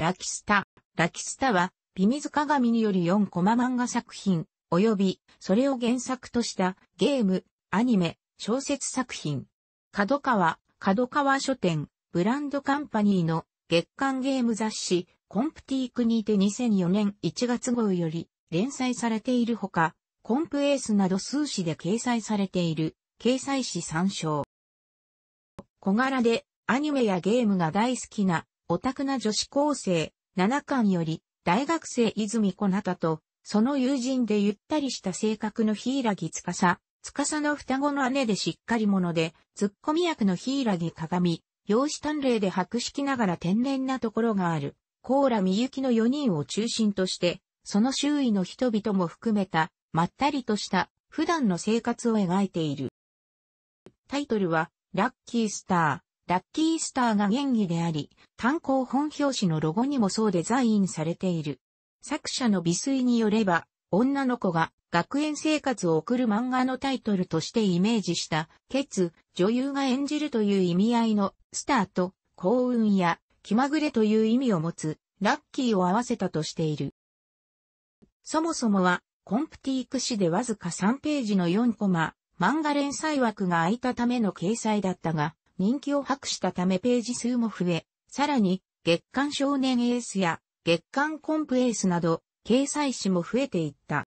ラキスタ。ラキスタは、ビミズ鏡による4コマ漫画作品、及び、それを原作としたゲーム、アニメ、小説作品。角川、角川書店、ブランドカンパニーの月刊ゲーム雑誌、コンプティークにて2004年1月号より連載されているほか、コンプエースなど数誌で掲載されている、掲載誌参照。小柄でアニメやゲームが大好きなオタクな女子高生、七巻より、大学生泉小なたと、その友人でゆったりした性格の柊つかさ、つかさの双子の姉でしっかり者で、ツッコミ役の柊鏡、容姿端麗で博識ながら天然なところがある、コーラみゆきの4人を中心として、その周囲の人々も含めた、まったりとした、普段の生活を描いている。タイトルは、ラッキースター。ラッキースターが原技であり、単行本表紙のロゴにもそうデザインされている。作者の美水によれば、女の子が学園生活を送る漫画のタイトルとしてイメージした、ケツ、女優が演じるという意味合いの、スターと、幸運や、気まぐれという意味を持つ、ラッキーを合わせたとしている。そもそもは、コンプティーク誌でわずか3ページの4コマ、漫画連載枠が空いたための掲載だったが、人気を博したためページ数も増え、さらに、月刊少年エースや月刊コンプエースなど、掲載誌も増えていった。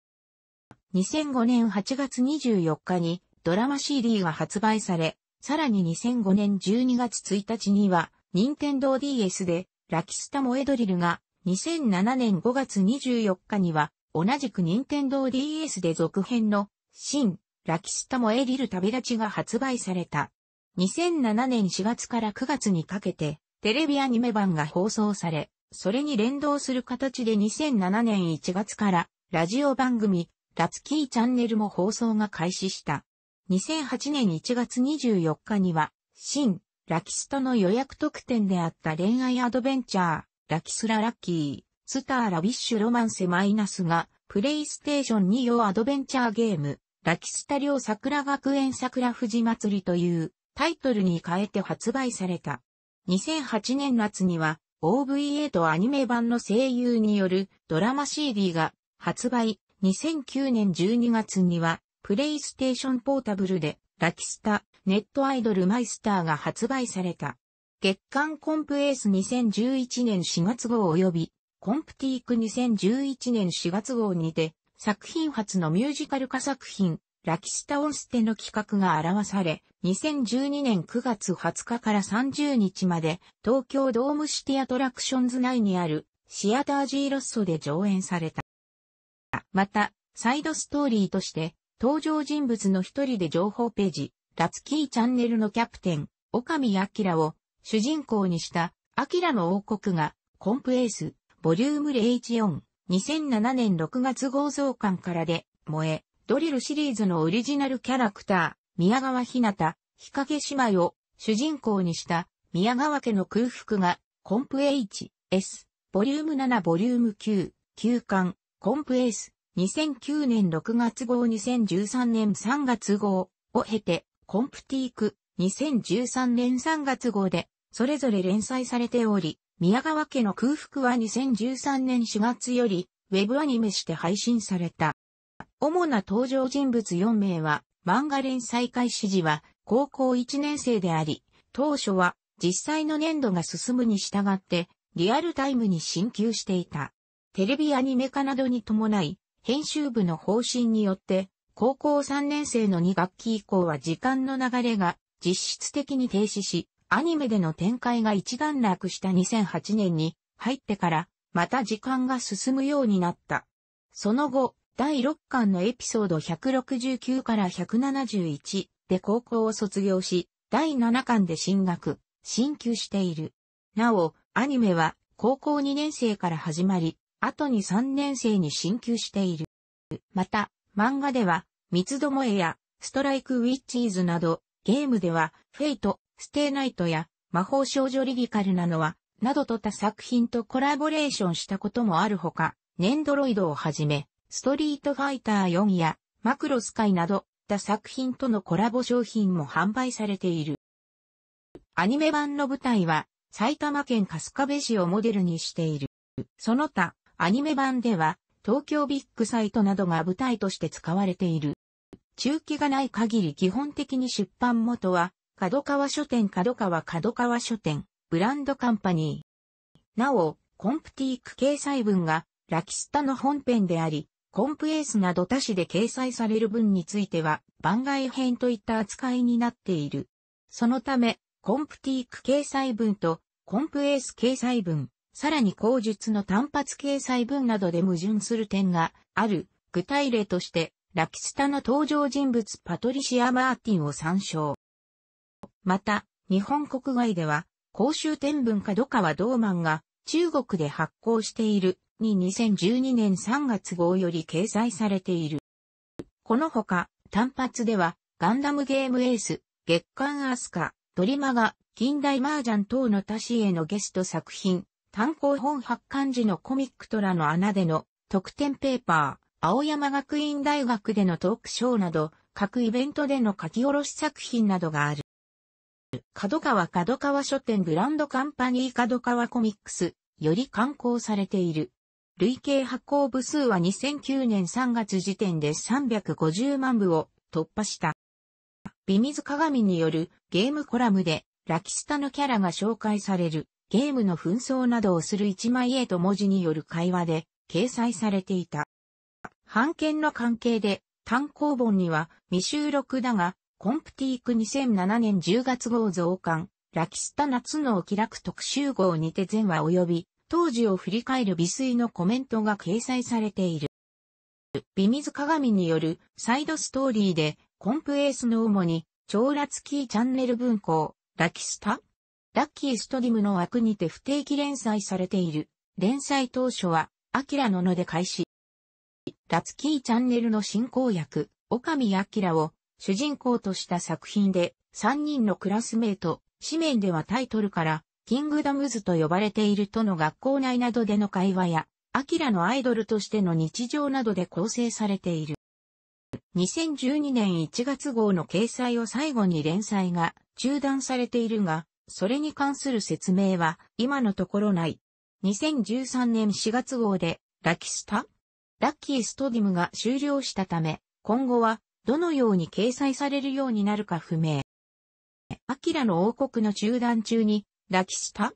2005年8月24日にドラマ CD が発売され、さらに2005年12月1日には、任天堂 DS で、ラキスタモエドリルが、2007年5月24日には、同じく任天堂 DS で続編の、新、ラキスタモエリル旅立ちが発売された。2007年4月から9月にかけて、テレビアニメ版が放送され、それに連動する形で2007年1月から、ラジオ番組、ラツキーチャンネルも放送が開始した。2008年1月24日には、新、ラキストの予約特典であった恋愛アドベンチャー、ラキスララッキー、スターラビッシュロマンセマイナスが、プレイステーション2用アドベンチャーゲーム、ラキスタ両桜学園桜富士祭りというタイトルに変えて発売された。2008年夏には OVA とアニメ版の声優によるドラマ CD が発売。2009年12月にはプレイステーションポータブルでラキスタ、ネットアイドルマイスターが発売された。月刊コンプエース2011年4月号及びコンプティーク2011年4月号にて作品発のミュージカル化作品ラキスタオンステの企画が表され、2012年9月20日から30日まで、東京ドームシティアトラクションズ内にある、シアタージーロッソで上演された。また、サイドストーリーとして、登場人物の一人で情報ページ、ラツキーチャンネルのキャプテン、オカミアキラを主人公にした、アキラの王国が、コンプエース、ボリューム014、2007年6月号増刊からで、萌え、ドリルシリーズのオリジナルキャラクター、宮川ひなた、日陰姉妹を主人公にした宮川家の空腹がコンプ H、S、ボリューム7ボリューム9、休巻、コンプ S、2009年6月号2013年3月号を経て、コンプティーク2013年3月号でそれぞれ連載されており、宮川家の空腹は2013年4月よりウェブアニメして配信された。主な登場人物4名は、漫画連載開始時は高校1年生であり、当初は実際の年度が進むに従って、リアルタイムに進級していた。テレビアニメ化などに伴い、編集部の方針によって、高校3年生の2学期以降は時間の流れが実質的に停止し、アニメでの展開が一段落した2008年に入ってから、また時間が進むようになった。その後、第6巻のエピソード169から171で高校を卒業し、第7巻で進学、進級している。なお、アニメは高校2年生から始まり、後に3年生に進級している。また、漫画では、三つどもえや、ストライクウィッチーズなど、ゲームでは、フェイト、ステイナイトや、魔法少女リリカルなのは、などと他作品とコラボレーションしたこともあるほか、ネンドロイドをはじめ、ストリートファイター4やマクロスカイなど、他作品とのコラボ商品も販売されている。アニメ版の舞台は、埼玉県春日部市をモデルにしている。その他、アニメ版では、東京ビッグサイトなどが舞台として使われている。中期がない限り基本的に出版元は、角川書店角川角川書店、ブランドカンパニー。なお、コンプティーク掲載文が、ラキスタの本編であり、コンプエースなど他紙で掲載される文については番外編といった扱いになっている。そのため、コンプティーク掲載文とコンプエース掲載文、さらに口述の単発掲載文などで矛盾する点がある具体例として、ラキスタの登場人物パトリシア・マーティンを参照。また、日本国外では、公衆天文かどかはドーマンが中国で発行しているに2012年3月号より掲載されている。このほか、単発では、ガンダムゲームエース、月刊アスカ、ドリマガ、近代麻雀等の他市へのゲスト作品、単行本発刊時のコミックトラの穴での特典ペーパー、青山学院大学でのトークショーなど、各イベントでの書き下ろし作品などがある。角川角川書店グランドカンパニー角川コミックスより刊行されている。累計発行部数は2009年3月時点で350万部を突破した。ビミズ鏡によるゲームコラムでラキスタのキャラが紹介されるゲームの紛争などをする一枚絵と文字による会話で掲載されていた。版権の関係で単行本には未収録だが、コンプティーク2007年10月号増刊、ラキスタ夏の気楽特集号にて全話及び当時を振り返る美水のコメントが掲載されている。美水鏡によるサイドストーリーで、コンプエースの主に、超ラツキーチャンネル文庫、ラキスタラッキーストリムの枠にて不定期連載されている。連載当初は、アキラのので開始。ラツキーチャンネルの進行役、オカミアキラを主人公とした作品で、3人のクラスメート、紙面ではタイトルから、キングダムズと呼ばれているとの学校内などでの会話や、アキラのアイドルとしての日常などで構成されている。2012年1月号の掲載を最後に連載が中断されているが、それに関する説明は今のところない。2013年4月号で、ラキスタラッキーストディムが終了したため、今後はどのように掲載されるようになるか不明。アキラの王国の中断中にラキスタ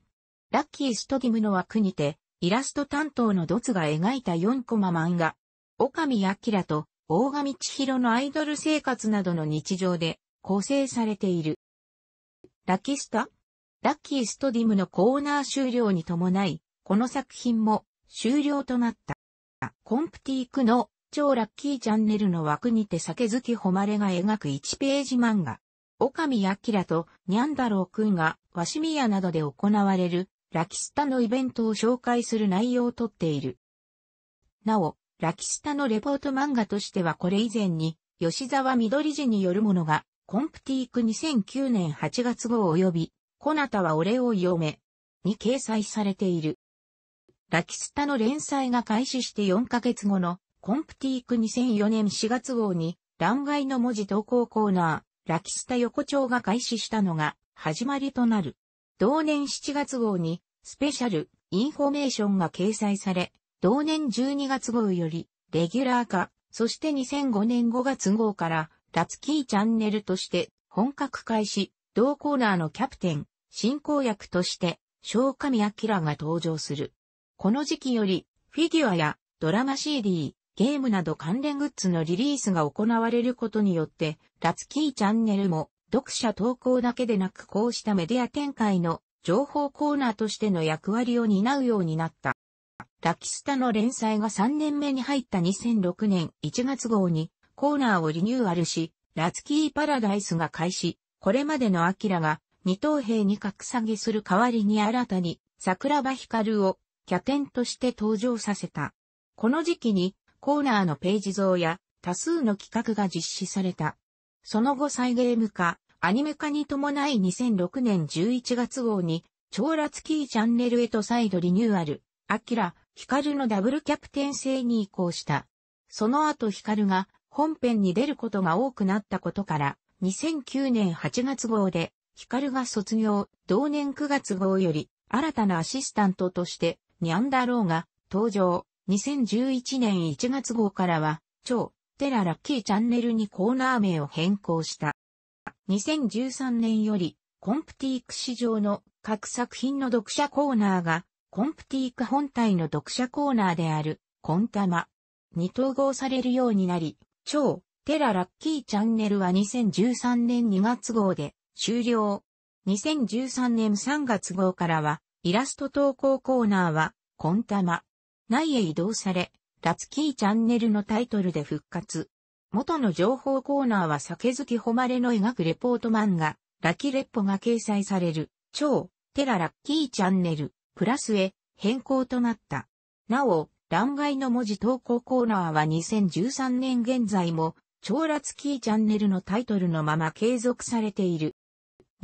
ラッキーストディムの枠にて、イラスト担当のドツが描いた4コマ漫画、オカミ・アキラと大神千尋のアイドル生活などの日常で構成されている。ラキスタラッキーストディムのコーナー終了に伴い、この作品も終了となった。コンプティークの超ラッキーチャンネルの枠にて酒好き誉れが描く1ページ漫画。アキラとニャンダロウくんがワシミアなどで行われる、ラキスタのイベントを紹介する内容をとっている。なお、ラキスタのレポート漫画としてはこれ以前に、吉沢緑寺によるものが、コンプティーク2009年8月号及び、コナタは俺を嫁に掲載されている。ラキスタの連載が開始して4ヶ月後の、コンプティーク2004年4月号に、欄外の文字投稿コーナー、ラキスタ横丁が開始したのが、始まりとなる。同年7月号にスペシャルインフォメーションが掲載され、同年12月号よりレギュラー化、そして2005年5月号からラツキーチャンネルとして本格開始、同コーナーのキャプテン、進行役として小上明が登場する。この時期よりフィギュアやドラマ CD、ゲームなど関連グッズのリリースが行われることによって、ラツキーチャンネルも読者投稿だけでなくこうしたメディア展開の情報コーナーとしての役割を担うようになった。ラキスタの連載が3年目に入った2006年1月号にコーナーをリニューアルし、ラツキーパラダイスが開始、これまでのアキラが二等兵に格下げする代わりに新たに桜庭光をキャテンとして登場させた。この時期にコーナーのページ増や多数の企画が実施された。その後再ゲーム化、アニメ化に伴い2006年11月号に、超ラツキーチャンネルへと再度リニューアル、アキラ、ヒカルのダブルキャプテン制に移行した。その後ヒカルが本編に出ることが多くなったことから、2009年8月号で、ヒカルが卒業、同年9月号より、新たなアシスタントとして、ニャンダローが登場。2011年1月号からは、超、テララッキーチャンネルにコーナー名を変更した。2013年より、コンプティーク市場の各作品の読者コーナーが、コンプティーク本体の読者コーナーである、コンタマに統合されるようになり、超テララッキーチャンネルは2013年2月号で終了。2013年3月号からは、イラスト投稿コーナーは、コンタマ内へ移動され、ラツキーチャンネルのタイトルで復活。元の情報コーナーは酒好き誉れの描くレポート漫画、ラキレッポが掲載される、超、テララッキーチャンネル、プラスへ、変更となった。なお、欄外の文字投稿コーナーは2013年現在も、超ラツキーチャンネルのタイトルのまま継続されている。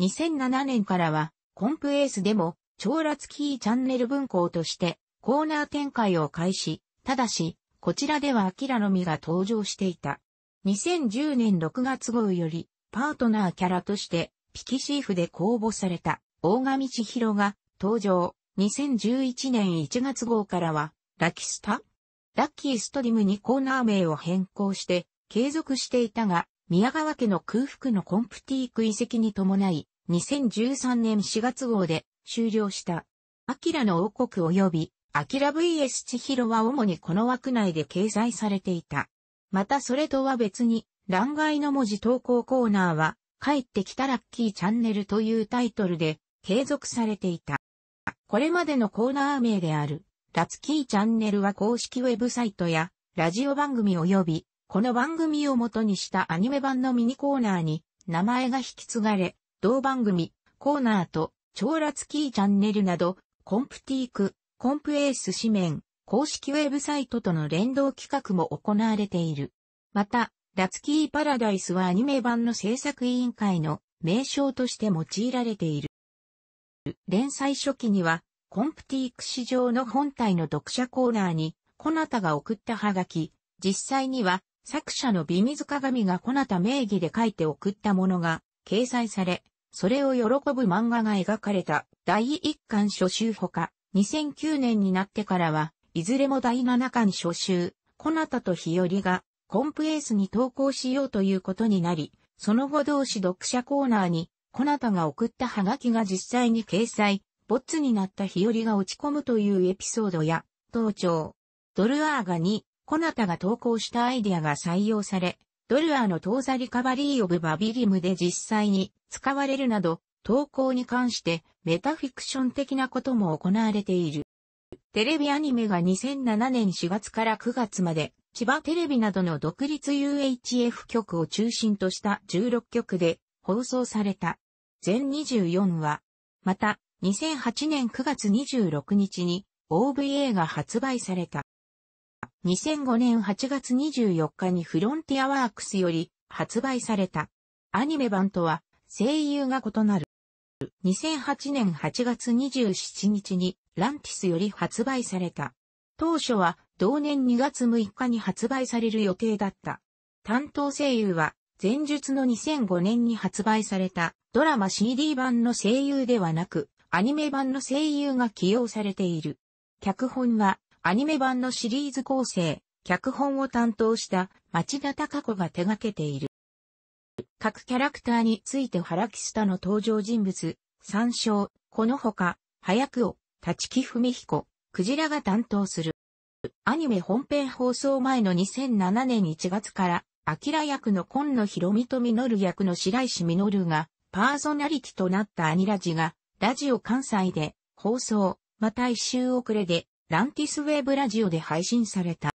2007年からは、コンプエースでも、超ラツキーチャンネル文庫として、コーナー展開を開始、ただし、こちらではアキラのみが登場していた。2010年6月号より、パートナーキャラとして、ピキシーフで公募された、大上千尋が登場。2011年1月号からは、ラキスタラッキーストリムにコーナー名を変更して、継続していたが、宮川家の空腹のコンプティーク遺跡に伴い、2013年4月号で終了した。アキラの王国及び、アキラ VS 千尋は主にこの枠内で掲載されていた。またそれとは別に、欄外の文字投稿コーナーは、帰ってきたラッキーチャンネルというタイトルで継続されていた。これまでのコーナー名である、ラッキーチャンネルは公式ウェブサイトや、ラジオ番組及び、この番組を元にしたアニメ版のミニコーナーに、名前が引き継がれ、同番組、コーナーと、超ラッキーチャンネルなど、コンプティーク、コンプエース紙面、公式ウェブサイトとの連動企画も行われている。また、ラツキーパラダイスはアニメ版の制作委員会の名称として用いられている。連載初期には、コンプティーク市場の本体の読者コーナーに、コナタが送ったハガキ、実際には、作者のビミズ鏡がコナタ名義で書いて送ったものが掲載され、それを喜ぶ漫画が描かれた第一巻初集ほか、2009年になってからは、いずれも第7巻初週、コナタと日和が、コンプエースに投稿しようということになり、その後同士読者コーナーに、コナタが送ったハガキが実際に掲載、ボッツになった日和が落ち込むというエピソードや、盗聴。ドルアーガに、コナタが投稿したアイデアが採用され、ドルアーの当座リカバリーオブバビリムで実際に使われるなど、投稿に関してメタフィクション的なことも行われている。テレビアニメが2007年4月から9月まで、千葉テレビなどの独立 UHF 局を中心とした16局で放送された。全24話。また、2008年9月26日に OVA が発売された。2005年8月24日にフロンティアワークスより発売された。アニメ版とは声優が異なる。2008年8月27日にランティスより発売された。当初は同年2月6日に発売される予定だった。担当声優は前述の2005年に発売されたドラマ CD 版の声優ではなくアニメ版の声優が起用されている。脚本はアニメ版のシリーズ構成、脚本を担当した町田隆子が手掛けている。各キャラクターについてキ木下の登場人物、参照、このほか、早くを、立木文彦、クジラが担当する。アニメ本編放送前の2007年1月から、アキラ役の今野博美と実役の白石実が、パーソナリティとなったアニラジが、ラジオ関西で放送、また一周遅れで、ランティスウェブラジオで配信された。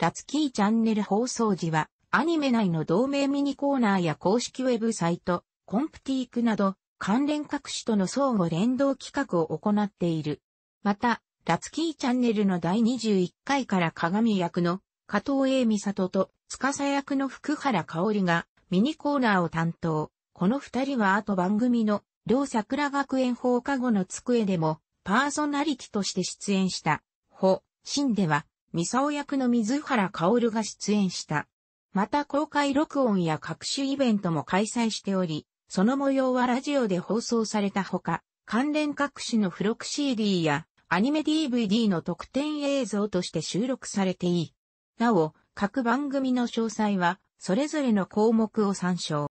ラツキーチャンネル放送時は、アニメ内の同名ミニコーナーや公式ウェブサイト、コンプティークなど、関連各種との相互連動企画を行っている。また、ラツキーチャンネルの第21回から鏡役の加藤栄美里と司役の福原香織がミニコーナーを担当。この二人は後番組の両桜学園放課後の机でもパーソナリティとして出演した。ほ、シンでは、ミサオ役の水原香織が出演した。また公開録音や各種イベントも開催しており、その模様はラジオで放送されたほか、関連各種の付録 CD やアニメ DVD の特典映像として収録されていい。なお、各番組の詳細は、それぞれの項目を参照。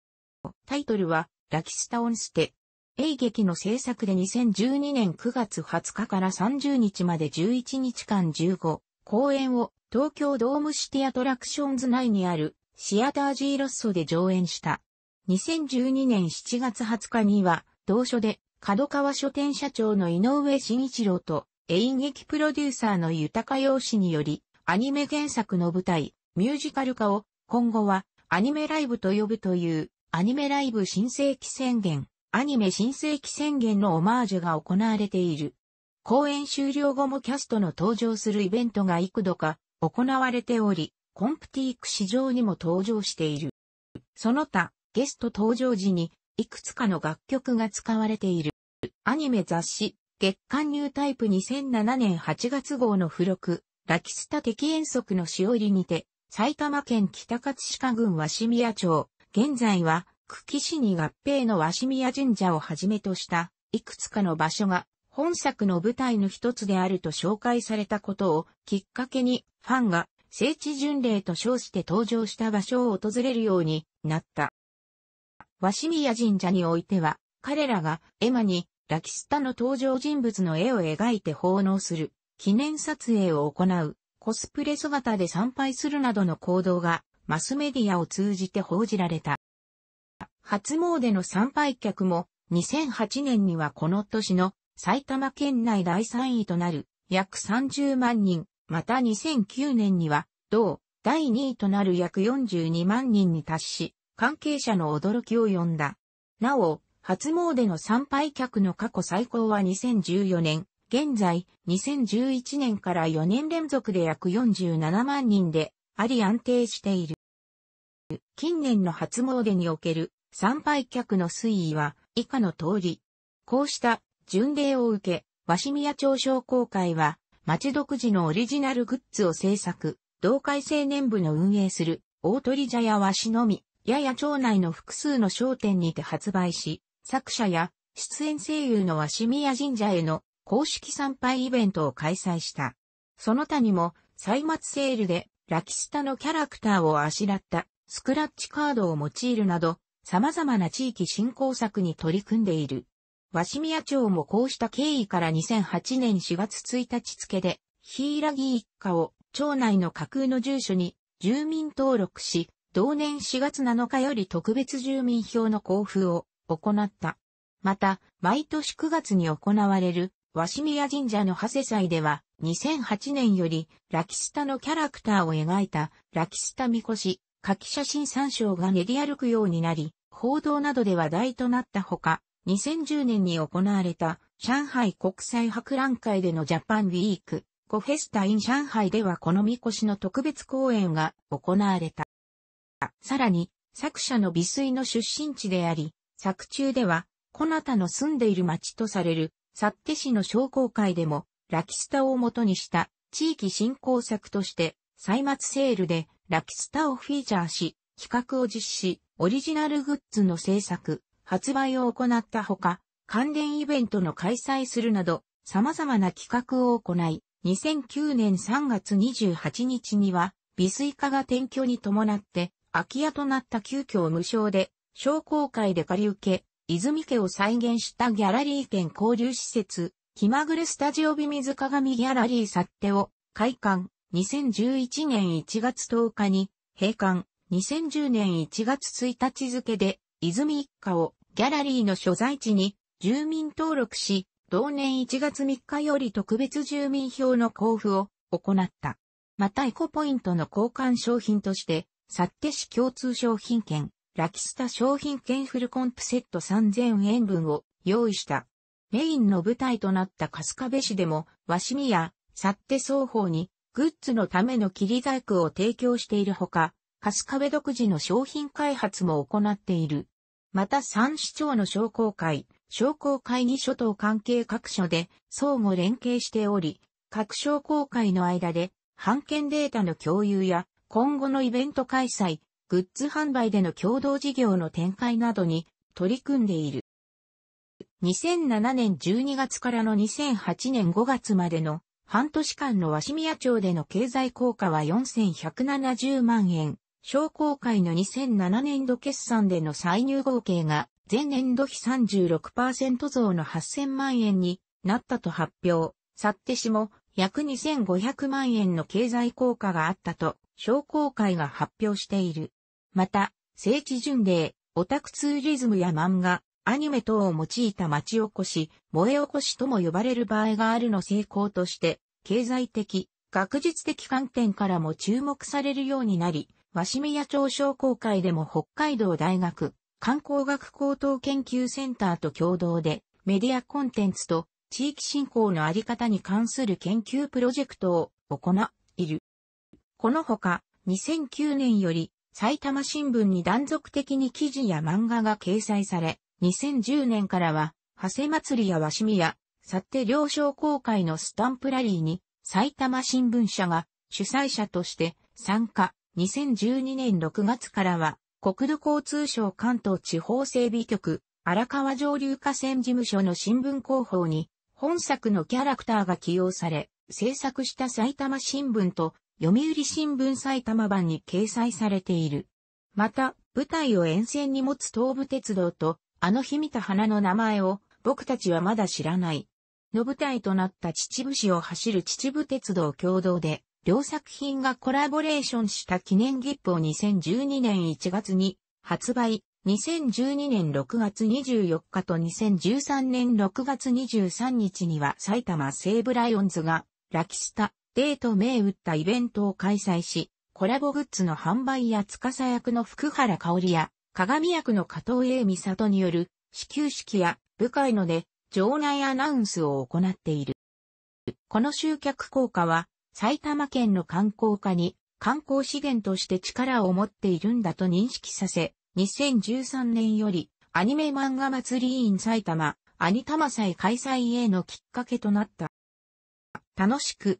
タイトルは、ラキスタオンステ。映劇の制作で2012年9月20日から30日まで11日間15公演を東京ドームシティアトラクションズ内にあるシアタージーロッソで上演した。2012年7月20日には、同書で、角川書店社長の井上慎一郎と、演劇プロデューサーの豊洋氏により、アニメ原作の舞台、ミュージカル化を、今後は、アニメライブと呼ぶという、アニメライブ新世紀宣言、アニメ新世紀宣言のオマージュが行われている。公演終了後もキャストの登場するイベントが幾度か行われており、コンプティーク市場にも登場している。その他、ゲスト登場時に、いくつかの楽曲が使われている。アニメ雑誌、月刊ニュータイプ2007年8月号の付録、ラキスタ的遠足の潮入りにて、埼玉県北葛飾郡鷲宮町、現在は、久喜市に合併の鷲宮神社をはじめとした、いくつかの場所が、本作の舞台の一つであると紹介されたことをきっかけに、ファンが聖地巡礼と称して登場した場所を訪れるようになった。ワシニヤ神社においては、彼らがエマにラキスタの登場人物の絵を描いて奉納する、記念撮影を行う、コスプレ姿で参拝するなどの行動が、マスメディアを通じて報じられた。初詣の参拝客も、2008年にはこの年の埼玉県内第3位となる約30万人、また2009年には同第2位となる約42万人に達し、関係者の驚きを呼んだ。なお、初詣の参拝客の過去最高は2014年、現在、2011年から4年連続で約47万人で、あり安定している。近年の初詣における参拝客の推移は以下の通り。こうした巡礼を受け、鷲宮町商工会は、町独自のオリジナルグッズを制作、同会青年部の運営する大鳥茶屋和紙のみ、やや町内の複数の商店にて発売し、作者や出演声優の鷲宮神社への公式参拝イベントを開催した。その他にも、歳末セールでラキスタのキャラクターをあしらったスクラッチカードを用いるなど、様々な地域振興策に取り組んでいる。鷲宮町もこうした経緯から2008年4月1日付で、ヒイラギ一家を町内の架空の住所に住民登録し、同年4月7日より特別住民票の交付を行った。また、毎年9月に行われる、鷲宮神社の長谷祭では、2008年より、ラキスタのキャラクターを描いた、ラキスタみこし、書き写真参章が練り歩くようになり、報道などで話題となったほか、2010年に行われた、上海国際博覧会でのジャパンウィーク、コフェスタイン上海ではこのみこしの特別公演が行われた。さらに、作者の美水の出身地であり、作中では、コナタの住んでいる町とされる、サッテ市の商工会でも、ラキスタを元にした地域振興策として、歳末セールでラキスタをフィーチャーし、企画を実施、オリジナルグッズの制作、発売を行ったほか、関連イベントの開催するなど、様々な企画を行い、2009年3月28日には、美水化が転居に伴って、空き家となった急遽無償で、商工会で借り受け、泉家を再現したギャラリー兼交流施設、気まぐれスタジオ美水鏡ギャラリーサッテを開館2011年1月10日に閉館2010年1月1日付で泉一家をギャラリーの所在地に住民登録し、同年1月3日より特別住民票の交付を行った。またエコポイントの交換商品としてサッテ市共通商品券、ラキスタ商品券フルコンプセット3000円分を用意した。メインの舞台となったカスカベ市でも、シミやサッテ双方にグッズのための切り細工を提供しているほか、カスカベ独自の商品開発も行っている。また三市町の商工会、商工会議所等関係各所で相互連携しており、各商工会の間で、判券データの共有や今後のイベント開催、グッズ販売での共同事業の展開などに取り組んでいる。2007年12月からの2008年5月までの半年間の鷲宮町での経済効果は4170万円。商工会の2007年度決算での歳入合計が前年度比36%増の8000万円になったと発表。去ってしも約2500万円の経済効果があったと商工会が発表している。また、聖地巡礼、オタクツーリズムや漫画、アニメ等を用いた町おこし、燃えおこしとも呼ばれる場合があるの成功として、経済的、学術的観点からも注目されるようになり、鷲宮町商工会でも北海道大学、観光学高等研究センターと共同で、メディアコンテンツと地域振興のあり方に関する研究プロジェクトを行っている。このほか、2009年より、埼玉新聞に断続的に記事や漫画が掲載され、2010年からは、長谷祭りや和みや、さって両商公開のスタンプラリーに、埼玉新聞社が主催者として参加。2012年6月からは、国土交通省関東地方整備局、荒川上流河川事務所の新聞広報に、本作のキャラクターが起用され、制作した埼玉新聞と読売新聞埼玉版に掲載されている。また、舞台を沿線に持つ東武鉄道と、あの日見た花の名前を、僕たちはまだ知らない。の舞台となった秩父市を走る秩父鉄道共同で、両作品がコラボレーションした記念切符を2012年1月に発売、2012年6月24日と2013年6月23日には埼玉西武ライオンズがラキスタデート銘打ったイベントを開催し、コラボグッズの販売や司役の福原香織や、鏡役の加藤栄美里による、始球式や部会ので、場内アナウンスを行っている。この集客効果は、埼玉県の観光化に、観光資源として力を持っているんだと認識させ、2013年より、アニメ漫画祭り in 埼玉、アニタマ祭開催へのきっかけとなった。楽しく、